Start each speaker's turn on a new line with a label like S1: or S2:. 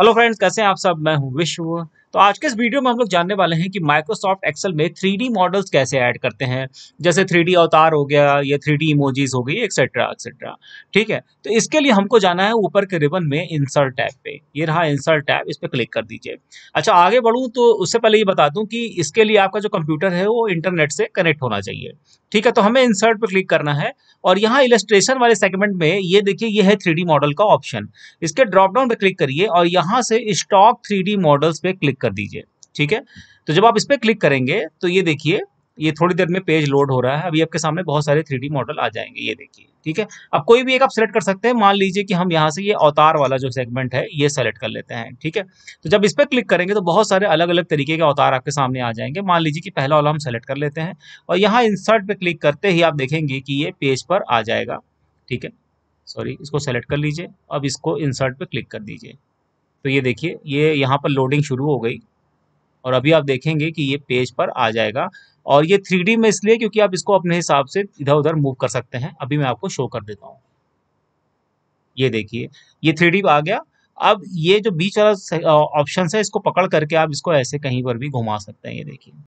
S1: hello friends कैसे हैं आप सब मैं हूं विश्व तो आज के इस वीडियो में हम लोग जानने वाले हैं कि माइक्रोसॉफ्ट एक्सेल में थ्री मॉडल्स कैसे ऐड करते हैं जैसे थ्री अवतार हो गया या थ्री डी इमोजीज हो गई एक्सेट्रा एक्सेट्रा ठीक है तो इसके लिए हमको जाना है ऊपर के रिबन में इंसर्ट टैब पे ये रहा इंसर्ट टैब इस पर क्लिक कर दीजिए अच्छा आगे बढ़ूँ तो उससे पहले ये बता दूँ कि इसके लिए आपका जो कंप्यूटर है वो इंटरनेट से कनेक्ट होना चाहिए ठीक है तो हमें इंसर्ट पर क्लिक करना है और यहाँ इलस्ट्रेशन वाले सेगमेंट में ये देखिए ये है थ्री मॉडल का ऑप्शन इसके ड्रॉपडाउन पर क्लिक करिए और यहाँ से स्टॉक थ्री मॉडल्स पे क्लिक कर दीजिए ठीक है तो जब आप इस पर क्लिक करेंगे तो ये देखिए ये थोड़ी देर में पेज लोड हो रहा है अभी आपके सामने बहुत सारे थ्री मॉडल आ जाएंगे ये देखिए ठीक है अब कोई भी एक आप सेलेक्ट कर सकते हैं मान लीजिए कि हम यहाँ से ये अवतार वाला जो सेगमेंट है ये सेलेक्ट कर लेते हैं ठीक है तो जब इस पर क्लिक करेंगे तो बहुत सारे अलग अलग तरीके के अवतार आपके सामने आ जाएंगे मान लीजिए कि पहला वाला हम सेलेक्ट कर लेते हैं और यहाँ इंसर्ट पर क्लिक करते ही आप देखेंगे कि ये पेज पर आ जाएगा ठीक है सॉरी इसको सेलेक्ट कर लीजिए अब इसको इंसर्ट पर क्लिक कर दीजिए तो ये देखिए ये यहाँ पर लोडिंग शुरू हो गई और अभी आप देखेंगे कि ये पेज पर आ जाएगा और ये थ्री में इसलिए क्योंकि आप इसको अपने हिसाब से इधर उधर मूव कर सकते हैं अभी मैं आपको शो कर देता हूँ ये देखिए ये थ्री आ गया अब ये जो बीच वाला ऑप्शन है इसको पकड़ करके आप इसको ऐसे कहीं पर भी घुमा सकते हैं ये देखिए